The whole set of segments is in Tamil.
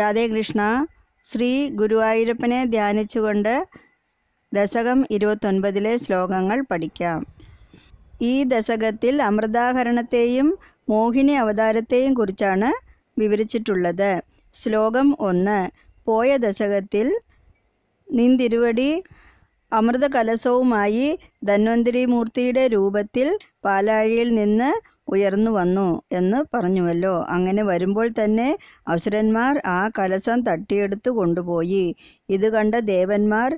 രാധേകൃഷ്ണ ശ്രീ ഗുരുവായൂരപ്പനെ ധ്യാനിച്ചുകൊണ്ട് ദശകം ഇരുപത്തൊൻപതിലെ ശ്ലോകങ്ങൾ പഠിക്കാം ഈ ദശകത്തിൽ അമൃതാഹരണത്തെയും മോഹിനി അവതാരത്തെയും കുറിച്ചാണ് വിവരിച്ചിട്ടുള്ളത് ശ്ലോകം ഒന്ന് പോയ ദശകത്തിൽ നിന്തിരുവടി കലശവുമായി ധന്വന്തിരി മൂർത്തിയുടെ രൂപത്തിൽ പാലാഴിയിൽ നിന്ന് ഉയർന്നു വന്നു എന്ന് പറഞ്ഞുവല്ലോ അങ്ങനെ വരുമ്പോൾ തന്നെ അസുരന്മാർ ആ കലശം തട്ടിയെടുത്തു കൊണ്ടുപോയി ഇത് കണ്ട ദേവന്മാർ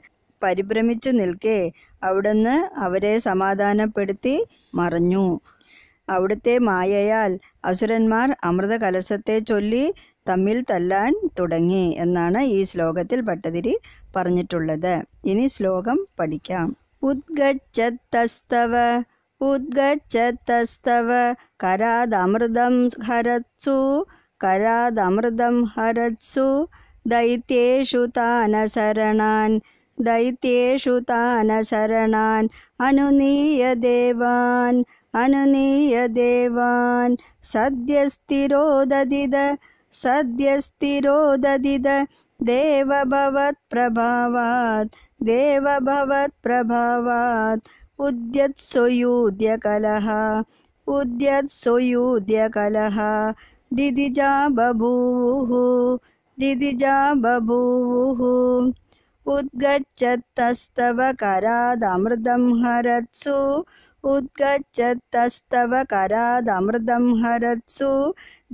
പരിഭ്രമിച്ചു നിൽക്കെ അവിടുന്ന് അവരെ സമാധാനപ്പെടുത്തി മറഞ്ഞു അവിടുത്തെ മായയാൽ അസുരന്മാർ അമൃത കലശത്തെ ചൊല്ലി തമ്മിൽ തല്ലാൻ തുടങ്ങി എന്നാണ് ഈ ശ്ലോകത്തിൽ ഭട്ടതിരി പറഞ്ഞിട്ടുള്ളത് ഇനി ശ്ലോകം പഠിക്കാം ഉദ്ഗച്ഛത്തസ്തവ ഉദ്ഗച്ഛത്തസ്തവ കരാദമൃതം ഹരത്സു കരാദമൃതം ഹരത്സു ദൈത്യേഷു താനസരണാൻ ദൈത്യേഷു താനസരണാൻ അനുനീയ ദേവാൻ അനുനീയ ദേവാൻ സദ്യസ്ഥിരോദതിത सद्यस्तिरोददिद देवभवत्प्रभावात् देवभवत्प्रभावात् उद्यत्सुयूद्यकलः उद्यत्सुयूद्यकलः दिदिजा बभूवुः दिदिजा बभूवुः उद्गच्छत्तस्तव करादमृतं हरत्सु उद्गच्छत्तस्तव करादमृतं हरत्सु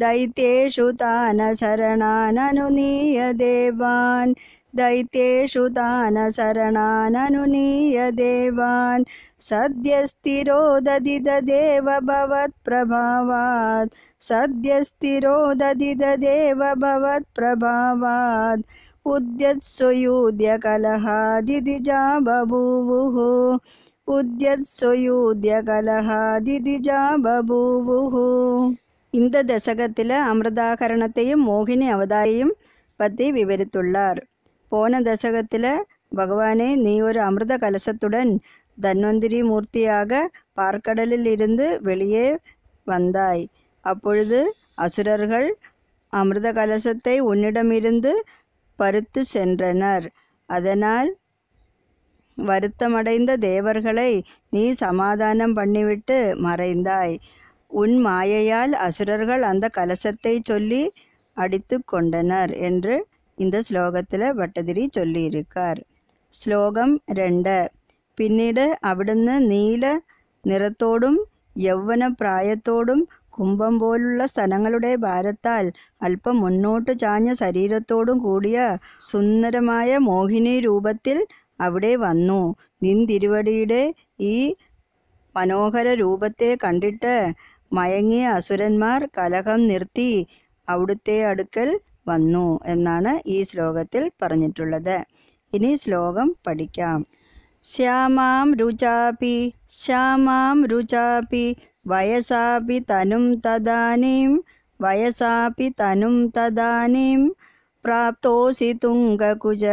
दैतेषु तान् शरणाननुनीयदेवान् दैतेषु तान् शरणाननुनीयदेवान् सद्यस्थिरोदधि ददेव भवत्प्रभावात् सद्यस्तिरो भवत्प्रभावाद् उद्यत् सु यूद्य बभूवुः இந்த தசகத்தில் அமிர்தாகரணத்தையும் மோகினி அவதாரையும் பற்றி விவரித்துள்ளார் போன தசகத்தில் பகவானே நீ ஒரு அமிர்த கலசத்துடன் தன்வந்திரி மூர்த்தியாக பார்க்கடலில் இருந்து வெளியே வந்தாய் அப்பொழுது அசுரர்கள் அமிர்த கலசத்தை உன்னிடமிருந்து பருத்து சென்றனர் அதனால் வருத்தமடைந்த தேவர்களை நீ சமாதானம் பண்ணிவிட்டு மறைந்தாய் உன் மாயையால் அசுரர்கள் அந்த கலசத்தை சொல்லி அடித்து கொண்டனர் என்று இந்த ஸ்லோகத்தில் பட்டதிரி சொல்லியிருக்கார் ஸ்லோகம் ரெண்டு பின்னிடு അവിടുന്ന് நீல நிறத்தோடும் യൗവന பிராயத்தோடும் கும்பம் போலுள்ள ஸ்தனங்களுடைய பாரத்தால் அல்பம் முன்னோட்டு சாஞ்ச சரீரத்தோடும் கூடிய சுந்தரமாய மோகினி ரூபத்தில் അവിടെ വന്നു നിന്തിരുവടിയുടെ ഈ മനോഹര രൂപത്തെ കണ്ടിട്ട് മയങ്ങിയ അസുരന്മാർ കലഹം നിർത്തി അവിടുത്തെ അടുക്കൽ വന്നു എന്നാണ് ഈ ശ്ലോകത്തിൽ പറഞ്ഞിട്ടുള്ളത് ഇനി ശ്ലോകം പഠിക്കാം ശ്യാമാം രുചാപി ശ്യാമാം രുചാപി വയസാപി തനും തദാനീം വയസാപി തനും തദാനീം പ്രാപ്തോസി തുങ്കകുജ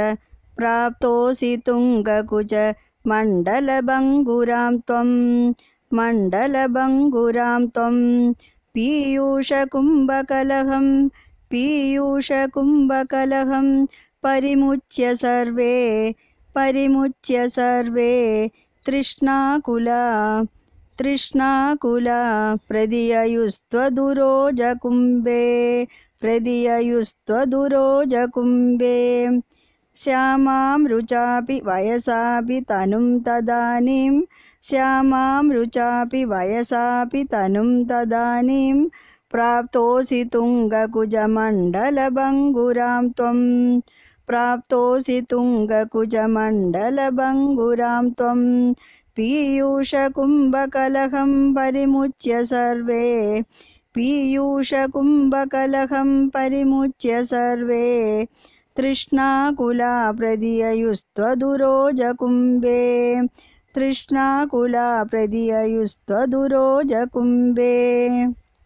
मण्डलभङ्गुरां त्वं मण्डलभङ्गुरां त्वं पीयूषकुम्भकलहं पीयूषकुम्भकलहं परिमुच्य सर्वे परिमुच्य सर्वे तृष्णाकुला तृष्णाकुला प्रदिययुस्त्वदुरोजकुम्बे प्रदिययुस्त्वदुरोजकुम्भे श्यामां रुचापि वयसापि तनुं तदानीं श्यामां रुचापि वयसापि तनुं तदानीं प्राप्तोऽसि तुङ्गकुजमण्डलभङ्गुरां त्वं प्राप्तोऽसि तुङ्गकुजमण्डलभङ्गुरां त्वं पीयूषकुम्भकलहं परिमुच्य सर्वे पीयूषकुम्भकलहं परिमुच्य सर्वे तृष्णाकुलाप्रदिययुस्त्वदुरोजकुम्बे തൃഷ്ണാകുലാപ്രതിയയുസ്ത്വദുരോജകുംബേ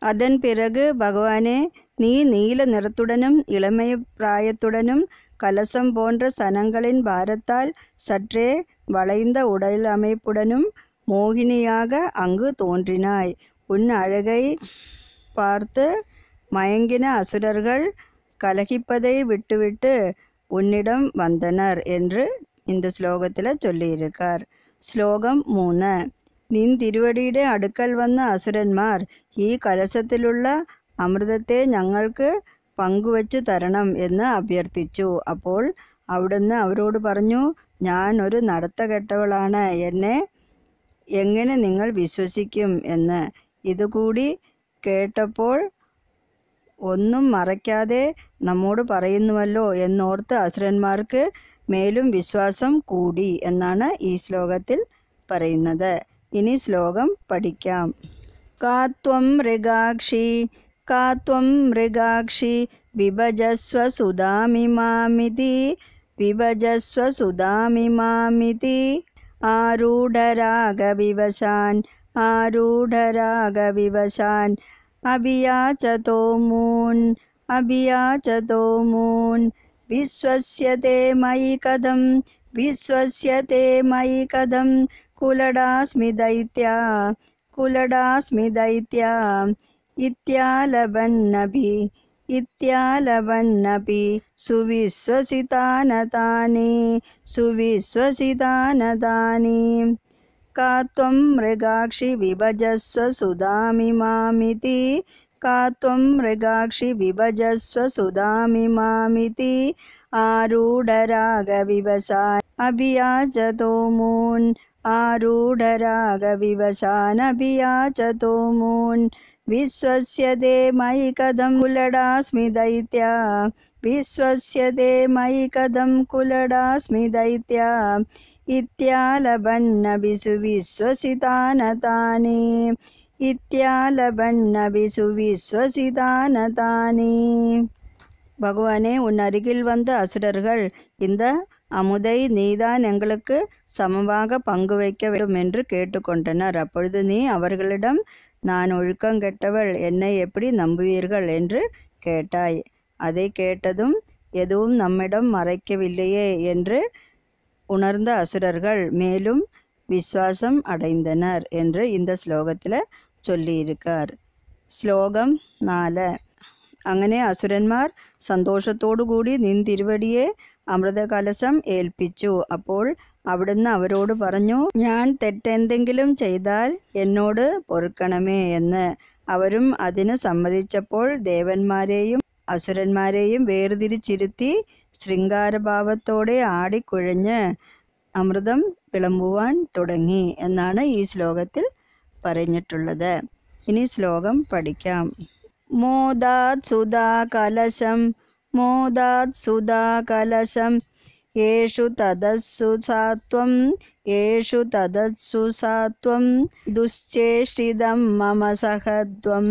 அதன் பிறகு பகவானே நீ நீல நிறத்துடனும் இளமை பிராயத்துடனும் கலசம் போன்ற சனங்களின் பாரத்தால் சற்றே வளைந்த உடல் அமைப்புடனும் மோகினியாக அங்கு தோன்றினாய் உன் அழகை பார்த்து மயங்கின அசுரர்கள் கலகிப்பதை விட்டுவிட்டு உன்னிடம் வந்தனர் என்று இந்த ശ്ലോകത്തിൽ ചൊല്ലിയിരിക്കാർ ശ്ലോകം മൂന്ന് നിൻ തിരുവടിയുടെ അടുക്കൽ വന്ന അസുരന്മാർ ഈ കലശത്തിലുള്ള അമൃതത്തെ ഞങ്ങൾക്ക് പങ്കുവച്ച് തരണം എന്ന് അഭ്യർത്ഥിച്ചു അപ്പോൾ അവിടുന്ന് അവരോട് പറഞ്ഞു ഞാൻ ഒരു നടത്ത കെട്ടവളാണ് എന്നെ എങ്ങനെ നിങ്ങൾ വിശ്വസിക്കും എന്ന് ഇതുകൂടി കേട്ടപ്പോൾ ഒന്നും മറയ്ക്കാതെ നമ്മോട് പറയുന്നുവല്ലോ എന്നോർത്ത് അസുരന്മാർക്ക് മേലും വിശ്വാസം കൂടി എന്നാണ് ഈ ശ്ലോകത്തിൽ പറയുന്നത് ഇനി ശ്ലോകം പഠിക്കാം കാത്വം മൃഗാക്ഷി കാത്വം മൃഗാക്ഷി വിഭജസ്വ സുധാമിമാമിതി വിഭജസ്വ സുധാമിമാമിതി ആരൂഢരാഗവിവശാൻ ആരൂഢരാഗവിവശാൻ अभियाचतो मून् अभियाचतो मून् विश्वस्यते मयि कथं विश्वस्यते मयि दैत्या कुलडास्मि दैत्या इत्यालभन्नपि इत्यालभन्नपि सुविश्वसितानतानि सुविश्वसितानतानि का त्वं मृगाक्षि विभजस्व सुदामि मामिति का त्वं मृगाक्षि विभजस्व सुदामि मामिति आरूढरागविवसान् अभियाचतो मून् आरूढरागविवसानभियाचतो मून् विश्वस्य दे मयि कदमु दैत्या விஸ்வசியதே विश्वस्यते मयि कदं कुलडास्मि दैत्या इत्यालभन्नभिसु विश्वसितानतानि இத்தியாலபன்னபிசு விஸ்வசிதானதானே பகவானே உன் அருகில் வந்த அசுரர்கள் இந்த அமுதை நீதான் எங்களுக்கு சமமாக பங்கு வைக்க வேண்டும் என்று கேட்டுக்கொண்டனர் அப்பொழுது நீ அவர்களிடம் நான் ஒழுக்கம் கெட்டவள் என்னை எப்படி நம்புவீர்கள் என்று கேட்டாய் அதை கேட்டதும் எதுவும் நம்மிடம் மறைக்கவில்லையே என்று உணர்ந்த அசுரர்கள் மேலும் விஸ்வாசம் அடைந்தனர் என்று இந்த ஸ்லோகத்தில் சொல்லியிருக்கார் ஸ்லோகம் നാല് അങ്ങനെ അസുരന്മാർ സന്തോഷത്തോടുകൂടി നിൻ തിരുവടിയെ അമൃതകലശം ഏൽപ്പിച്ചു അപ്പോൾ അവിടുന്ന് അവരോട് പറഞ്ഞു ഞാൻ തെറ്റെന്തെങ്കിലും ചെയ്താൽ എന്നോട് പൊറുക്കണമേ എന്ന് അവരും അതിന് സമ്മതിച്ചപ്പോൾ ദേവന്മാരെയും അസുരന്മാരെയും വേർതിരിച്ചിരുത്തി ശൃംഗാരഭാവത്തോടെ ആടിക്കുഴഞ്ഞ് അമൃതം വിളമ്പുവാൻ തുടങ്ങി എന്നാണ് ഈ ശ്ലോകത്തിൽ പറഞ്ഞിട്ടുള്ളത് ഇനി ശ്ലോകം പഠിക്കാം മോദാത് സുധാ കലശം മോദാത് സുധാ കലശം യേഷു തദസ്സു സാത്വം യേഷു തദസ്സു സാത്വം ദുശ്ചേഷിതം മമ സഹത്വം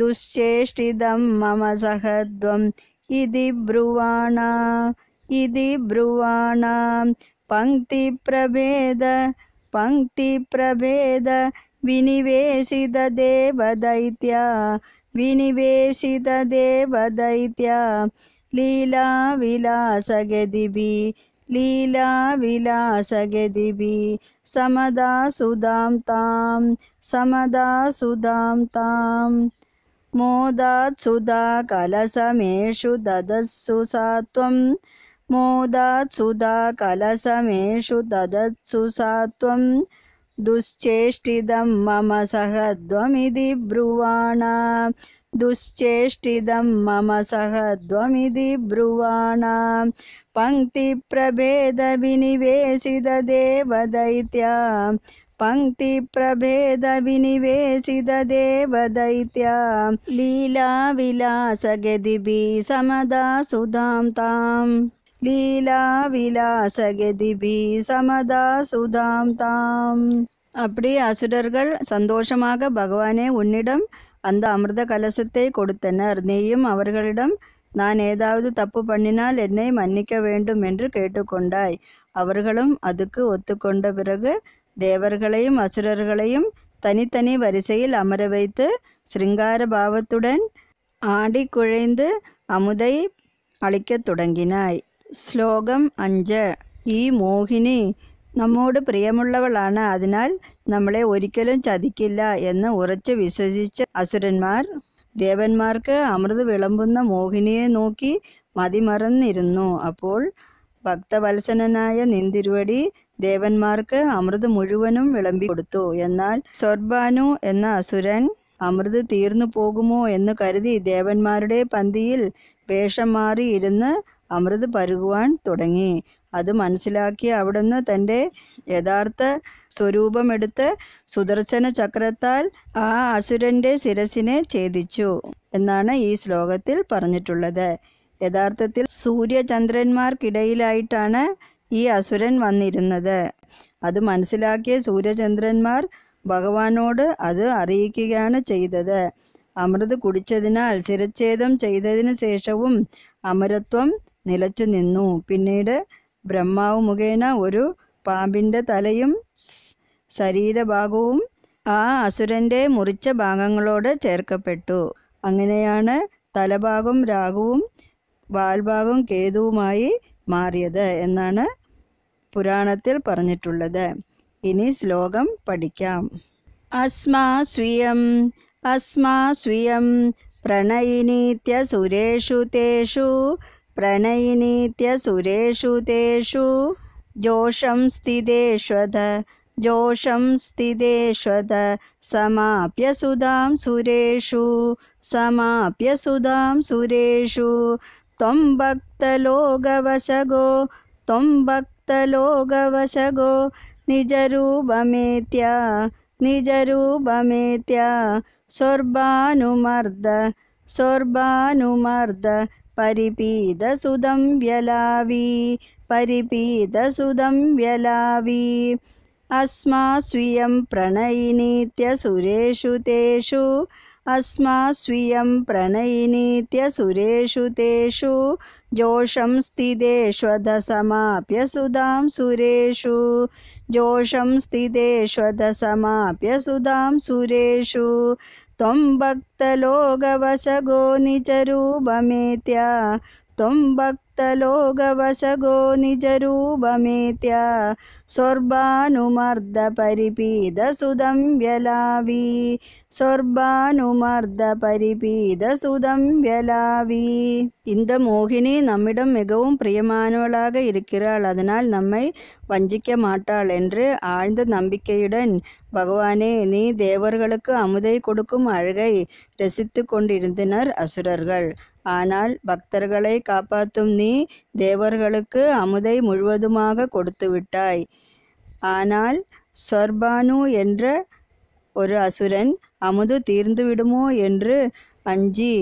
दुश्चेष्टिदं मम सहध्वं इति ब्रुवाणा इति ब्रुवाणा पङ्क्तिप्रभेद पङ्क्तिप्रभेद विनिवेशिददेवदैत्या विनिवेशिददेवदैत्या लीलाविलासगदिभि लीलाविलासगदिभि समदा सुदां तां समदा सुदां ताम् मोदात्सुधा कलसमेषु दधत्सु सात्वं मोदात्सुधा कलसमेषु सा त्वं दुश्चेष्टितं मम सहध्वमिति ब्रुवाणा दुश्चेष्टिदं मम सहध्वमिति ब्रुवाणां पङ्क्तिप्रभेदविनिवेशितदेवदैत्या पङ्क्तिप्रभेदविनिवेशितदेवदैत्या लीलाविलासगदिभिः समदा सुधां ताम् लीलाविलासगदिभिः समदा सुधां தாம் அப்படி அசுரர்கள் சந்தோஷமாக பகவானே உன்னிடம் அந்த அமிர்த கலசத்தை கொடுத்தனர் நீயும் அவர்களிடம் நான் ஏதாவது தப்பு பண்ணினால் என்னை மன்னிக்க வேண்டும் என்று கேட்டுக்கொண்டாய் அவர்களும் அதுக்கு ஒத்துக்கொண்ட பிறகு தேவர்களையும் அசுரர்களையும் தனித்தனி வரிசையில் அமர வைத்து சிருங்கார பாவத்துடன் ஆடி குழைந்து அமுதை அளிக்கத் தொடங்கினாய் ஸ்லோகம் அஞ்ச ஈ மோகினி നമ്മോട് പ്രിയമുള്ളവളാണ് അതിനാൽ നമ്മളെ ഒരിക്കലും ചതിക്കില്ല എന്ന് ഉറച്ചു വിശ്വസിച്ച അസുരന്മാർ ദേവന്മാർക്ക് അമൃത് വിളമ്പുന്ന മോഹിനിയെ നോക്കി മതിമറന്നിരുന്നു അപ്പോൾ ഭക്തവത്സനായ നിന്തിരുവടി ദേവന്മാർക്ക് അമൃത് മുഴുവനും വിളമ്പി കൊടുത്തു എന്നാൽ സ്വർബാനു എന്ന അസുരൻ അമൃത് തീർന്നു പോകുമോ എന്ന് കരുതി ദേവന്മാരുടെ പന്തിയിൽ വേഷം മാറിയിരുന്ന് അമൃത് പരുകുവാൻ തുടങ്ങി അത് മനസ്സിലാക്കി അവിടുന്ന് തൻ്റെ യഥാർത്ഥ സ്വരൂപമെടുത്ത് സുദർശന ചക്രത്താൽ ആ അസുരൻ്റെ ശിരസിനെ ഛേദിച്ചു എന്നാണ് ഈ ശ്ലോകത്തിൽ പറഞ്ഞിട്ടുള്ളത് യഥാർത്ഥത്തിൽ സൂര്യചന്ദ്രന്മാർക്കിടയിലായിട്ടാണ് ഈ അസുരൻ വന്നിരുന്നത് അത് മനസ്സിലാക്കിയ സൂര്യചന്ദ്രന്മാർ ഭഗവാനോട് അത് അറിയിക്കുകയാണ് ചെയ്തത് അമൃത് കുടിച്ചതിനാൽ ശിരച്ഛേദം ചെയ്തതിനു ശേഷവും അമരത്വം നിലച്ചു നിന്നു പിന്നീട് ബ്രഹ്മാവ് മുഖേന ഒരു പാമ്പിൻ്റെ തലയും ശരീരഭാഗവും ആ അസുരൻ്റെ മുറിച്ച ഭാഗങ്ങളോട് ചേർക്കപ്പെട്ടു അങ്ങനെയാണ് തലഭാഗം രാഗവും വാൽഭാഗം കേതുവുമായി മാറിയത് എന്നാണ് പുരാണത്തിൽ പറഞ്ഞിട്ടുള്ളത് ഇനി ശ്ലോകം പഠിക്കാം അസ്മാ സ്വയം അസ്മാ സ്വയം പ്രണയിനീത്യ സുരേഷു തേഷു प्रणयिनीत्यसुरेषु तेषु जोषं स्थितेष्वध जोषं स्थिदेष्वध समाप्य सुधां सुरेषु समाप्य सुधां सुरेषु त्वं भक्तलोगवशगो त्वं भक्तलोगवशगो निजरूपमेत्या निजरूपमेत्या सुर्बानुमर्द सुर्बानुमर्द परिपीदसुदं व्यलावी परिपीदसुदं व्यलावी अस्मा स्वीयं प्रणयिनीत्यसुरेषु तेषु अस्मा स्वीयं प्रणयिनीत्यसुरेषु तेषु जोषं स्थितेष्वधसमाप्यसुधां सुरेषु जोषं स्थितेष्वधसमाप्यसुधां सुरेषु त्वम्बक् भक्तलोगवसगो निजरूपमेत्या பரிபீத சுதம் வியலாவி स्वर्भानुमर्दपरिपीदसुदं பரிபீத சுதம் வியலாவி இந்த மோகினி நம்மிடம் மிகவும் பிரியமானவளாக இருக்கிறாள் அதனால் நம்மை வஞ்சிக்க மாட்டாள் என்று ஆழ்ந்த நம்பிக்கையுடன் பகவானே நீ தேவர்களுக்கு அமுதை கொடுக்கும் அழகை ரசித்து கொண்டிருந்தனர் அசுரர்கள் ஆனால் பக்தர்களை காப்பாற்றும் நீ தேவர்களுக்கு அமுதை முழுவதுமாக கொடுத்து விட்டாய் ஆனால் சொர்பானு என்ற ஒரு அசுரன் அமுது தீர்ந்துவிடுமோ என்று அஞ்சு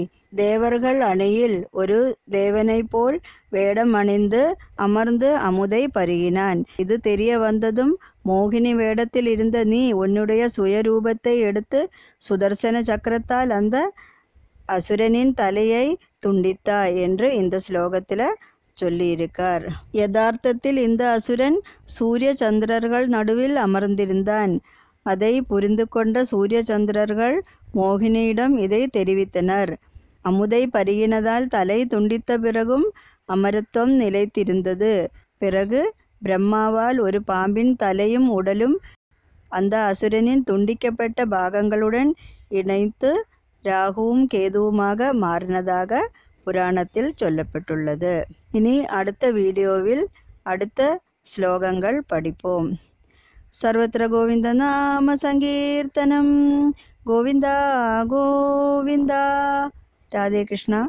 தேவர்கள் அணியில் ஒரு தேவனைப் போல் வேடம் அணிந்து அமர்ந்து அமுதை பருகினான் இது தெரிய வந்ததும் மோகினி வேடத்தில் இருந்த நீ உன்னுடைய சுயரூபத்தை எடுத்து சுதர்சன சக்கரத்தால் அந்த அசுரனின் தலையை துண்டித்தா என்று இந்த ஸ்லோகத்தில் சொல்லியிருக்கார் யதார்த்தத்தில் இந்த அசுரன் சூரிய சந்திரர்கள் நடுவில் அமர்ந்திருந்தான் அதை புரிந்து கொண்ட சூரியச்சந்திரர்கள் மோகினியிடம் இதை தெரிவித்தனர் அமுதை பருகினதால் தலை துண்டித்த பிறகும் அமரத்துவம் நிலைத்திருந்தது பிறகு பிரம்மாவால் ஒரு பாம்பின் தலையும் உடலும் அந்த அசுரனின் துண்டிக்கப்பட்ட பாகங்களுடன் இணைத்து ராகுவும் கேதுவுமாக மாறினதாக புராணத்தில் சொல்லப்பட்டுள்ளது இனி அடுத்த வீடியோவில் அடுத்த ஸ்லோகங்கள் படிப்போம் सर्वत्र गोविन्दनामसङ्कीर्तनं गोविन्दा गोविन्द राधे कृष्ण